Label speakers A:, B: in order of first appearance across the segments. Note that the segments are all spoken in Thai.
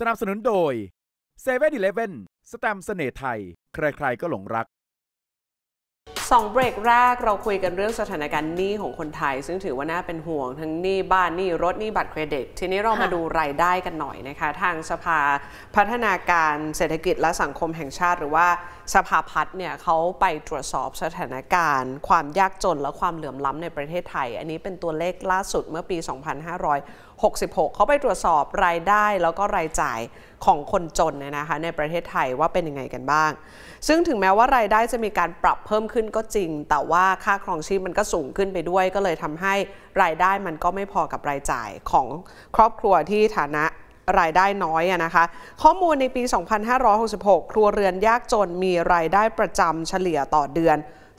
A: สนับสนุนโดย7 e เ e ่ e อีเลสแตมเสน่ห์ไทย ใครๆก็หลงรัก
B: สองเบรกแรกเราคุยกันเรื่องสถานการณ์หนี้ของคนไทย ซึ่งถือว่าน่าเป็นห่วง ทั้งหนี้บ้านหนี้รถหนี้บัตรเครดิตทีนี้เรามาดูรายได้กันหน่อยนะคะ ทางสภาพัฒนาการเศรษฐกิจและสังคมแห่งชาติ หรือว่าสภาพัฒน์เนี่ยเขาไปตรวจสอบสถานการณ์ ความยากจนและความเหลื่อมล้ำในประเทศไทย อันนี้เป็นตัวเลขล่าสุดเมื่อปี 2500 66เขาไปตรวจสอบรายได้แล้วก็รายจ่ายของคนจนเนี่ยนะคะในประเทศไทยว่าเป็นยังไงกันบ้าง ซึ่งถึงแม้ว่า รายได้จะมีการปรับเพิ่มขึ้นก็จริง แต่ว่าค่าครองชีพมันก็สูงขึ้นไปด้วย ก็เลยทำให้รายได้มันก็ไม่พอกับรายจ่ายของครอบครัวที่ฐานะรายได้น้อยนะคะ ข้อมูลในปี 2566 ครัวเรือนยากจนมีรายได้ประจำเฉลี่ยต่อเดือน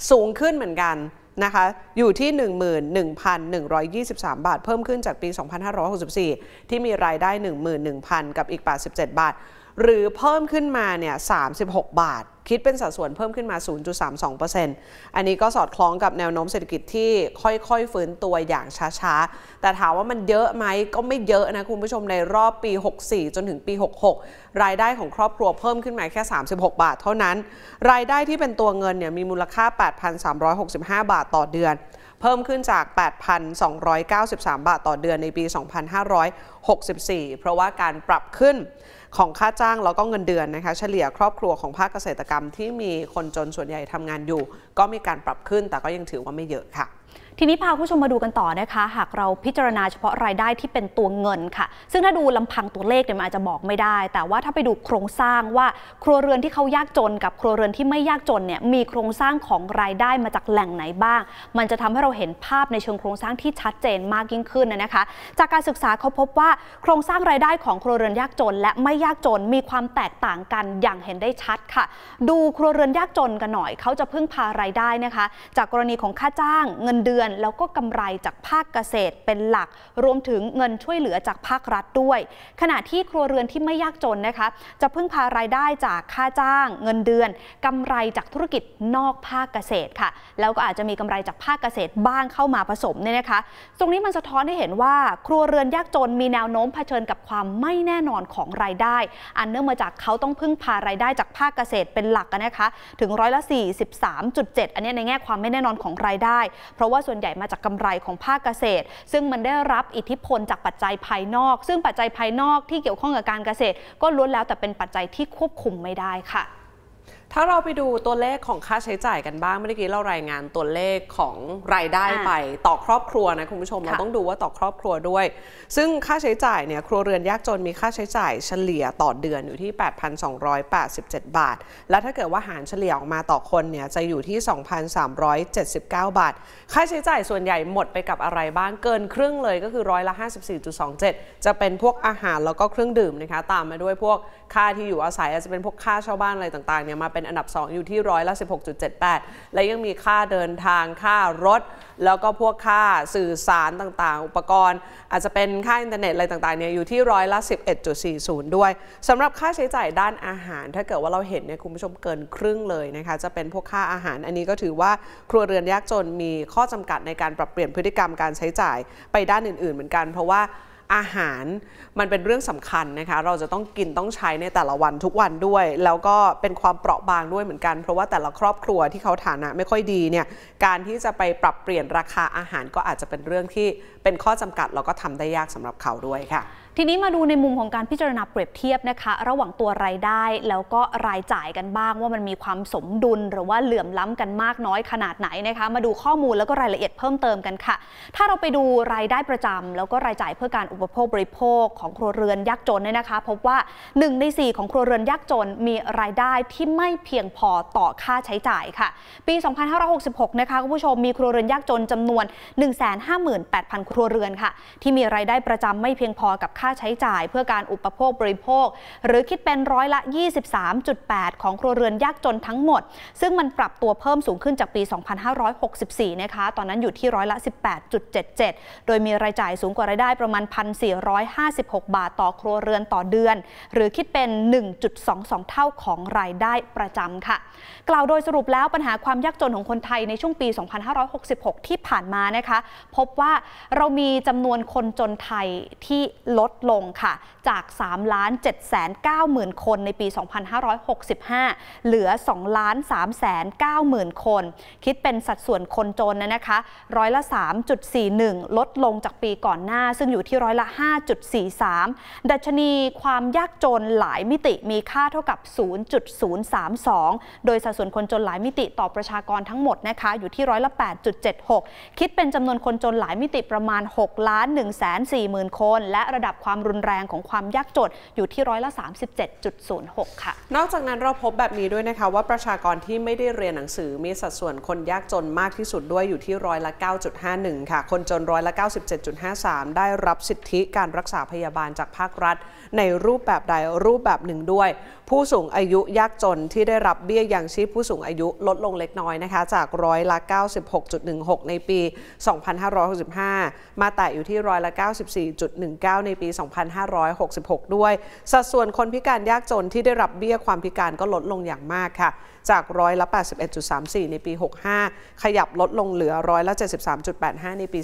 B: สูงขึ้นเหมือนกันนะคะอยู่ที่ 11,123 บาท เพิ่มขึ้นจากปี 2564 ที่มีรายได้ 11,000 กับอีก 87 บาทหรือเพิ่มขึ้นมาเนี่ย36 บาท คิดเป็นสัดส่วนเพิ่มขึ้นมา 0.32%อันนี้ก็สอดคล้องกับแนวโน้มเศรษฐกิจที่ค่อยๆ ฟื้นตัวอย่างช้าๆ แต่ถามว่ามันเยอะไหมก็ไม่เยอะนะคุณผู้ชมในรอบปี 64 จนถึงปี 66 รายได้ของครอบครัวเพิ่มขึ้นมาแค่ 36 บาทเท่านั้น รายได้ที่เป็นตัวเงินเนี่ยมีมูลค่า 8,365 บาทต่อเดือน เพิ่มขึ้นจาก 8,293 บาทต่อเดือนในปี 2564 เพราะว่าการปรับขึ้นของค่าจ้างแล้วก็เงินเดือนนะคะ เฉลี่ยครอบครัวของภาคเกษตรกรรมที่มีคนจนส่วนใหญ่ทำงานอยู่ ก็มีการปรับขึ้นแต่ก็ยังถือว่าไม่เยอะค่ะ
A: ทีนี้พาผู้ชมมาดูกันต่อนะคะ หากเราพิจารณาเฉพาะรายได้ที่เป็นตัวเงินค่ะ ซึ่งถ้าดูลำพังตัวเลขเนี่ยมันอาจจะบอกไม่ได้ แต่ว่าถ้าไปดูโครงสร้างว่าครัวเรือนที่เขายากจน กับครัวเรือนที่ไม่ยากจนเนี่ยมีโครงสร้างของรายได้มาจากแหล่งไหนบ้าง มันจะทำให้เราเห็นภาพในเชิงโครงสร้างที่ชัดเจนมากยิ่งขึ้นนะคะ จากการศึกษาเขาพบว่า โครงสร้างรายได้ของครัวเรือนยากจน และไม่ยากจนมีความแตกต่างกันอย่างเห็นได้ชัดค่ะ ดูครัวเรือนยากจนกันหน่อยเขาจะพึ่งพารายได้นะคะ จากกรณีของค่าจ้างเงินินเดือน แล้วก็กำไรจากภาคเกษตรเป็นหลัก รวมถึงเงินช่วยเหลือจากภาครัฐด้วย ขณะที่ครัวเรือนที่ไม่ยากจนนะคะจะพึ่งพารายได้จากค่าจ้าง เงินเดือนกำไรจากธุรกิจนอกภาคเกษตรค่ะแล้วก็อาจจะมีกำไรจากภาคเกษตรบ้างเข้ามาผสมเนี่ยนะคะตรงนี้มันสะท้อนให้เห็นว่า ครัวเรือนยากจนมีแนวโน้มเผชิญกับความไม่แน่นอนของรายได้ อันเนื่องมาจากเขาต้องพึ่งพารายได้จากภาคเกษตรเป็นหลักนะคะถึงร้อยละ43.7 อันนี้ในแง่ความไม่แน่นอนของรายได้เพราะราะว่าส่วนใหญ่มาจากกำไรของภาคเกษตร ซึ่งมันได้รับอิทธิพลจากปัจจัยภายนอก ซึ่งปัจจัยภายนอกที่เกี่ยวข้องกับการเกษตร ก็ล้วนแล้วแต่เป็นปัจจัยที่ควบคุมไม่ได้ค่ะถ้าเราไปด
B: ูตัวเลขของค่าใช้จ่ายกันบ้างเมื่อกี้เรารายงานตัวเลขของรายได้ไปต่อครอบครัวนะคุณผู้ชมเราต้องดูว่าต่อครอบครัวด้วย ซึ่งค่าใช้จ่ายเนี่ยครัวเรือนยากจนมีค่าใช้จ่ายเฉลี่ยต่อเดือนอยู่ที่ 8,287 บาท และถ้าเกิดว่าหารเฉลี่ยออกมาต่อคนเนี่ยจะอยู่ที่ 2,379 บาท ค่าใช้จ่ายส่วนใหญ่หมดไปกับอะไรบ้างเกินครึ่งเลยก็คือร้อยละ 54.27 จะเป็นพวกอาหารแล้วก็เครื่องดื่มนะคะตามมาด้วยพวกค่าที่อยู่อาศัยอาจจะเป็นพวกค่าเช่าบ้านอะไรต่างๆเนี่ยมาเป็นอันดับ 2 อยู่ที่ร้อยละ16.78 และยังมีค่าเดินทางค่ารถ แล้วก็พวกค่าสื่อสารต่างๆ อุปกรณ์อาจจะเป็นค่าอินเทอร์เน็ตอะไรต่างๆเนี่ยอยู่ที่ร้อยละ11.40 ด้วย สำหรับค่าใช้จ่ายด้านอาหาร ถ้าเกิดว่าเราเห็นเนี่ยคุณผู้ชมเกินครึ่งเลยนะคะจะเป็นพวกค่าอาหาร อันนี้ก็ถือว่าครัวเรือนยากจนมีข้อจำกัดในการปรับเปลี่ยนพฤติกรรมการใช้จ่ายไปด้านอื่นๆ เหมือนกัน เพราะว่าอาหารมันเป็นเรื่องสำคัญนะคะ เราจะต้องกินต้องใช้ในแต่ละวันทุกวันด้วย แล้วก็เป็นความเปราะบางด้วยเหมือนกัน เพราะว่าแต่ละครอบครัวที่เขาฐานะไม่ค่อยดีเนี่ย การที่จะไปปรับเปลี่ยนราคาอาหารก็อาจจะเป็นเรื่องที่เป็นข้อจำกัดแล้วก็ทำได้ยากสำหรับเขาด้วยค่ะ
A: ทีนี้ มาดูในมุมของ การ พิจารณาเปรียบเทียบนะคะ ระหว่างตัวรายได้แล้วก็รายจ่ายกันบ้างว่ามันมีความสมดุลหรือว่าเหลื่อมล้ำกันมากน้อยขนาดไหนนะคะ มาดูข้อมูลแล้วก็รายละเอียดเพิ่มเติมกันค่ะ ถ้าเราไปดูรายได้ประจำ แล้วก็รายจ่ายเพื่อการอุปโภคบริโภคของครัวเรือนยากจนเนี่ยนะคะ พบว่า1ใน4ของครัวเรือนยากจนมีรายได้ที่ไม่เพียงพอต่อค่าใช้จ่ายค่ะ ปี 2566 นะคะคุณผู้ชมมีครัวเรือนยากจนจำนวน 158,000 ครัวเรือนค่ะ ที่มีรายได้ประจำไม่เพียงพอกับค่าค่าใช้จ่ายเพื่อการอุปโภคบริโภค หรือคิดเป็นร้อยละ 23.8 ของครัวเรือนยากจนทั้งหมด ซึ่งมันปรับตัวเพิ่มสูงขึ้นจากปี 2564 นะคะ ตอนนั้นอยู่ที่ร้อยละ 18.77 โดยมีรายจ่ายสูงกว่ารายได้ประมาณ 1,456 บาทต่อครัวเรือนต่อเดือน หรือคิดเป็น 1.22 เท่าของรายได้ประจำค่ะ กล่าวโดยสรุปแล้วปัญหาความยากจนของคนไทยในช่วงปี 2566 ที่ผ่านมานะคะพบว่าเรามีจำนวนคนจนไทยที่ลดลงค่ะ จาก3ล้าน7 9 0 0 0 คนในปี 2565 เหลือ2ล้าน3 9 0 0 0 คน คิดเป็นสัดส่วนคนจน นะคะร้อยละ 3.41 ลดลงจากปีก่อนหน้าซึ่งอยู่ที่ร้อยละ 5.43 ดัชนีความยากจนหลายมิติมีค่าเท่ากับ 0.032 โดยสัดส่วนคนจนหลายมิติต่อประชากรทั้งหมดนะคะอยู่ที่ร้อยละ 8.76 คิดเป็นจำนวนคนจนหลายมิติประมาณ6ล้าน1 4 0 0 0 0 คนและระดับความรุนแรงของความยากจนอยู่ที่ร้อยละ 37.06 ค่ะ
B: นอกจากนั้นเราพบแบบนี้ด้วยนะคะ ว่าประชากรที่ไม่ได้เรียนหนังสือมีสัดส่วนคนยากจนมากที่สุดด้วยอยู่ที่ร้อยละ 9.51 ค่ะ คนจนร้อยละ97.53 ได้รับสิทธิการรักษาพยาบาลจากภาครัฐ ในรูปแบบใดรูปแบบหนึ่งด้วย ผู้สูงอายุยากจนที่ได้รับเบี้ยยังชีพผู้สูงอายุลดลงเล็กน้อยนะคะจากร้อยละ 96.16 ในปี 2565มาแต่อยู่ที่ร้อยละ94.19ในปีี2566 ด้วยสัดส่วนคนพิการยากจนที่ได้รับเบี้ยความพิการก็ลดลงอย่างมากค่ะจากร้อยละ 81.34 ในปี 65 ขยับลดลงเหลือร้อยละ73.85 ในปี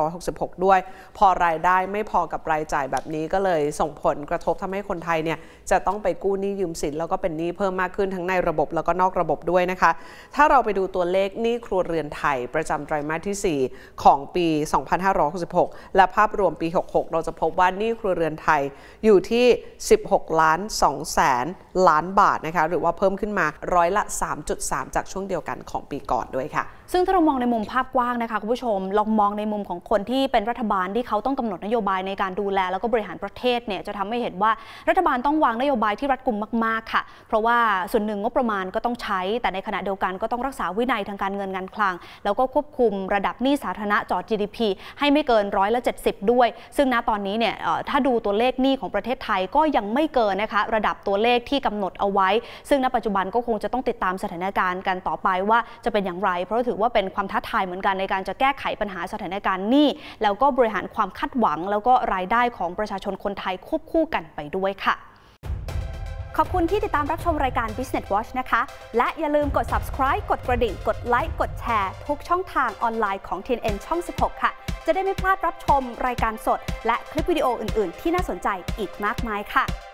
B: 2566 ด้วยพอรายได้ไม่พอกับรายจ่ายแบบนี้ก็เลย ส่งผลกระทบทำให้คนไทยเนี่ยจะต้องไปกู้หนี้ยืมสินแล้วก็เป็นหนี้เพิ่มมากขึ้นทั้งในระบบแล้วก็นอกระบบด้วยนะคะถ้าเราไปดูตัวเลขหนี้ครัวเรือนไทยประจำไตรมาสที่ 4 ของปี 2566 และภาพรวมปี 66 เราจะพบว่าหนี้ครัวเรือนไทยอยู่ที่ 16 ล้าน2แสนล้านบาทนะคะหรือว่าเพิ่มขึ้นมาร้อยละ 3.3 จากช่วงเดียวกันของปีก่อนด้วยค่ะ
A: ซึ่งถ้าเรามองในมุมภาพกว้างนะคะ คุณผู้ชมลองมองในมุมของคนที่เป็นรัฐบาลที่เขาต้องกำหนดนโยบายในการดูแล แล้วก็บริหารประเทศเนี่ยจะทำให้เห็นว่ารัฐบาลต้องวางนโยบายที่รัดกุมมากๆค่ะเพราะว่าส่วนหนึ่งงบประมาณก็ต้องใช้ แต่ในขณะเดียวกันก็ต้องรักษาวินัยทางการเงินการคลังแล้วก็ควบคุมระดับหนี้สาธารณะจอด GDP ให้ไม่เกินร้อยละ 70 ด้วย ซึ่งณตอนนี้เนี่ยถ้าดูตัวเลขหนี้ของประเทศไทยก็ยังไม่เกินนะคะระดับตัวเลขที่กำหนดเอาไว้ ซึ่งณปัจจุบันก็คงจะต้องติดตามสถานการณ์กันต่อไปว่าจะเป็นอย่างไร เพราะถือว่าเป็นความท้าทายเหมือนกันในการจะแก้ไขปัญหาสถานการณ์นี้แล้วก็บริหารความคาดหวัง แล้วก็รายได้ของประชาชนคนไทยควบคู่กันไปด้วยค่ะ ขอบคุณที่ติดตามรับชมรายการ Business Watch นะคะ และอย่าลืมกด subscribe กดกระดิ่ง กดไลค์ กดแชร์ทุกช่องทางออนไลน์ของ TNN ช่อง 16 ค่ะ จะได้ไม่พลาดรับชมรายการสดและคลิปวิดีโออื่น ๆ ที่น่าสนใจอีกมากมายค่ะ